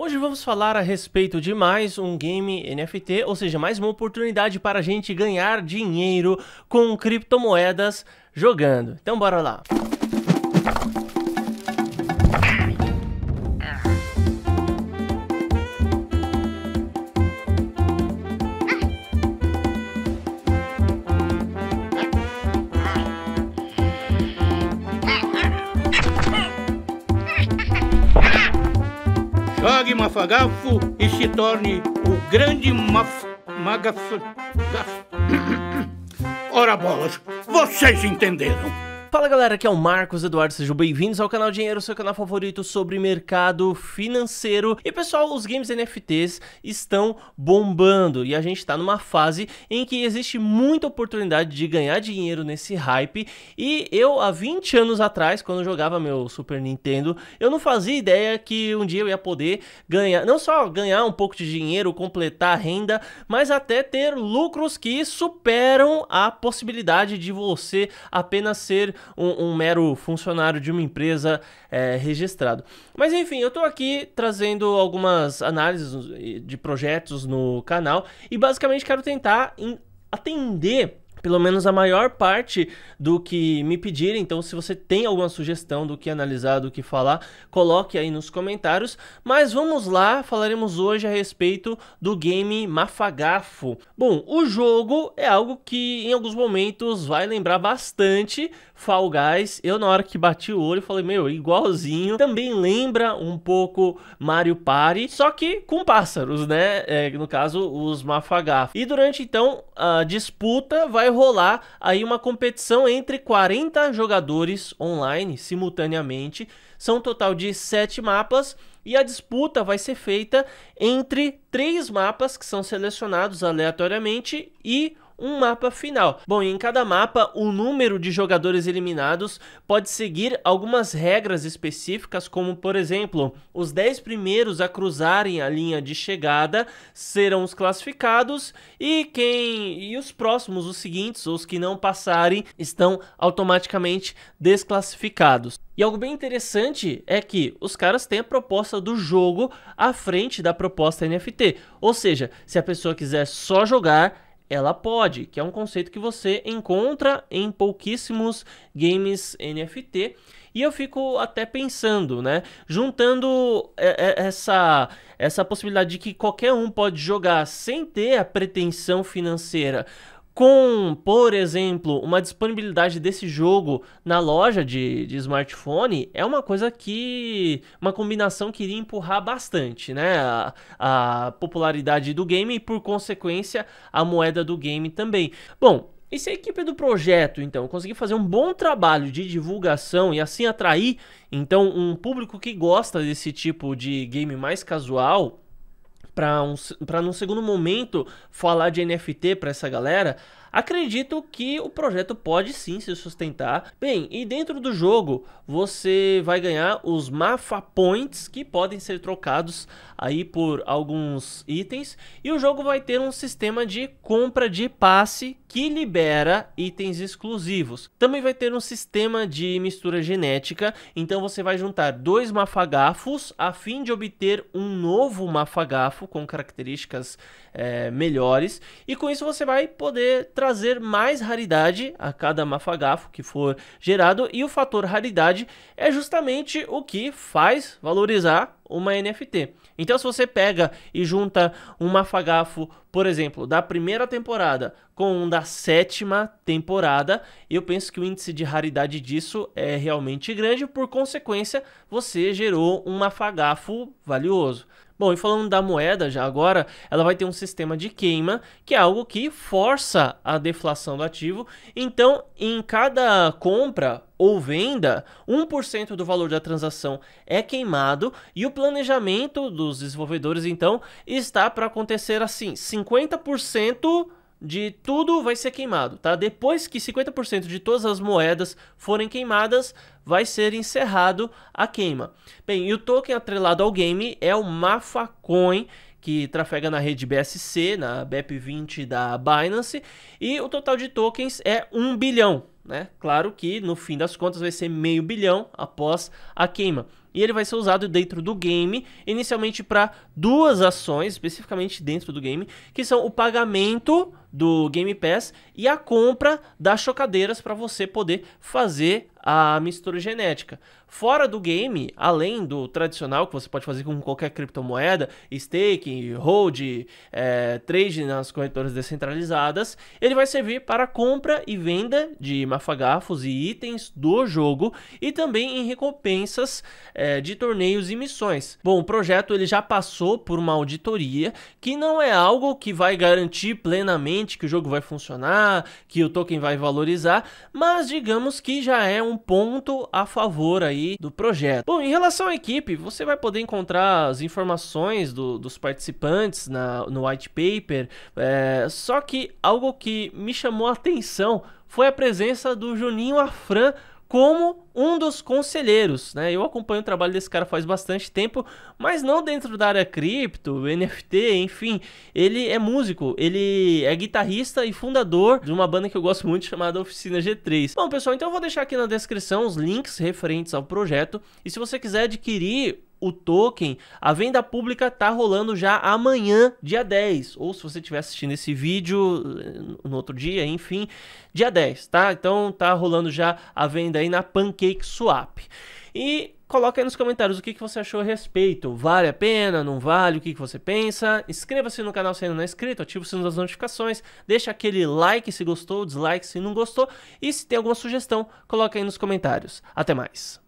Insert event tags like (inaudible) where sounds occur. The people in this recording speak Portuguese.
Hoje vamos falar a respeito de mais um game NFT, ou seja, mais uma oportunidade para a gente ganhar dinheiro com criptomoedas jogando. Então bora lá! mafagafo e se torne o grande maf... magaf... (coughs) Ora bolas, vocês entenderam. Fala galera, aqui é o Marcos Eduardo, sejam bem-vindos ao canal Dinheiro, seu canal favorito sobre mercado financeiro. E pessoal, os games NFTs estão bombando e a gente está numa fase em que existe muita oportunidade de ganhar dinheiro nesse hype. E eu, há 20 anos atrás, quando jogava meu Super Nintendo, eu não fazia ideia que um dia eu ia poder ganhar, não só ganhar um pouco de dinheiro, completar a renda, mas até ter lucros que superam a possibilidade de você apenas ser um, um mero funcionário de uma empresa é, registrado. Mas enfim, eu estou aqui trazendo algumas análises de projetos no canal e basicamente quero tentar atender pelo menos a maior parte do que me pedirem. Então, se você tem alguma sugestão do que analisar, do que falar, coloque aí nos comentários. Mas vamos lá, falaremos hoje a respeito do game Mafagafo. Bom, o jogo é algo que em alguns momentos vai lembrar bastante Fall Guys. Eu, na hora que bati o olho, falei, meu, igualzinho. Também lembra um pouco Mario Party, só que com pássaros, né? É, no caso, os Mafagafo. E durante, então, a disputa vai vai rolar aí uma competição entre 40 jogadores online simultaneamente. São um total de 7 mapas e a disputa vai ser feita entre três mapas que são selecionados aleatoriamente e um mapa final. Bom, e em cada mapa, o número de jogadores eliminados pode seguir algumas regras específicas, como por exemplo, os 10 primeiros a cruzarem a linha de chegada serão os classificados e quem e os próximos, os seguintes, os que não passarem, estão automaticamente desclassificados. E algo bem interessante é que os caras têm a proposta do jogo à frente da proposta NFT. Ou seja, se a pessoa quiser só jogar, ela pode, que é um conceito que você encontra em pouquíssimos games NFT. E eu fico até pensando, né? Juntando é, é, essa, essa possibilidade de que qualquer um pode jogar sem ter a pretensão financeira com, por exemplo, uma disponibilidade desse jogo na loja de, de, smartphone, é uma coisa que. uma combinação que iria empurrar bastante, né? A, a popularidade do game e, por consequência, a moeda do game também. Bom, e se a equipe do projeto, então, conseguir fazer um bom trabalho de divulgação e assim atrair, então, um público que gosta desse tipo de game mais casual, para um, num segundo momento falar de NFT para essa galera, acredito que o projeto pode sim se sustentar. Bem, e dentro do jogo você vai ganhar os Mafa Points que podem ser trocados aí por alguns itens e o jogo vai ter um sistema de compra de passe que libera itens exclusivos. Também vai ter um sistema de mistura genética, então você vai juntar dois mafagafos a fim de obter um novo mafagafo com características é, melhores, e com isso você vai poder trazer mais raridade a cada mafagafo que for gerado, e o fator raridade é justamente o que faz valorizar uma NFT. Então, se você pega e junta um mafagafo, por exemplo, da primeira temporada com um da sétima temporada, eu penso que o índice de raridade disso é realmente grande. Por consequência, você gerou um mafagafo valioso. Bom, e falando da moeda já agora, ela vai ter um sistema de queima, que é algo que força a deflação do ativo. Então, em cada compra ou venda, 1% do valor da transação é queimado e o planejamento dos desenvolvedores então está para acontecer assim, 50% de tudo vai ser queimado, tá? Depois que 50% de todas as moedas forem queimadas, vai ser encerrado a queima. Bem, e o token atrelado ao game é o MafaCoin, que trafega na rede BSC, na BEP20 da Binance, e o total de tokens é 1 bilhão, né? Claro que no fim das contas vai ser meio bilhão após a queima. E ele vai ser usado dentro do game, inicialmente para duas ações, especificamente dentro do game, que são o pagamento do Game Pass e a compra das chocadeiras para você poder fazer a mistura genética. Fora do game, além do tradicional que você pode fazer com qualquer criptomoeda, staking, hold, é, trade nas corretoras descentralizadas, ele vai servir para compra e venda de mafagafos e itens do jogo e também em recompensas é, de torneios e missões. Bom, o projeto ele já passou por uma auditoria que não é algo que vai garantir plenamente que o jogo vai funcionar, que o token vai valorizar, mas digamos que já é um ponto a favor aí do projeto. Bom, em relação à equipe, você vai poder encontrar as informações do, dos participantes na, no white paper, é, só que algo que me chamou a atenção foi a presença do Juninho Afran como um dos conselheiros, né? Eu acompanho o trabalho desse cara faz bastante tempo, mas não dentro da área cripto, NFT, enfim. Ele é músico, ele é guitarrista e fundador de uma banda que eu gosto muito chamada Oficina G3. Bom, pessoal, então eu vou deixar aqui na descrição os links referentes ao projeto e se você quiser adquirir o token, a venda pública tá rolando já amanhã, dia 10, ou se você estiver assistindo esse vídeo eh, no outro dia, enfim, dia 10, tá? Então tá rolando já a venda aí na Pancake Swap. E coloca aí nos comentários o que, que você achou a respeito. Vale a pena? Não vale? O que, que você pensa? Inscreva-se no canal se ainda não é inscrito, ativa o sino das notificações, deixa aquele like se gostou, dislike se não gostou e se tem alguma sugestão, coloca aí nos comentários. Até mais!